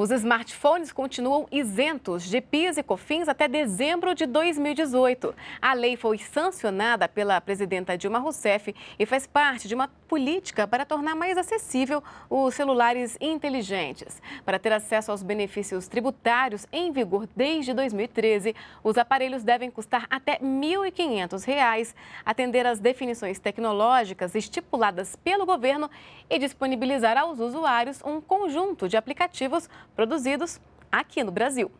Os smartphones continuam isentos de PIS e COFINS até dezembro de 2018. A lei foi sancionada pela presidenta Dilma Rousseff e faz parte de uma política para tornar mais acessível os celulares inteligentes. Para ter acesso aos benefícios tributários em vigor desde 2013, os aparelhos devem custar até R$ 1.500, atender às definições tecnológicas estipuladas pelo governo e disponibilizar aos usuários um conjunto de aplicativos produzidos aqui no Brasil.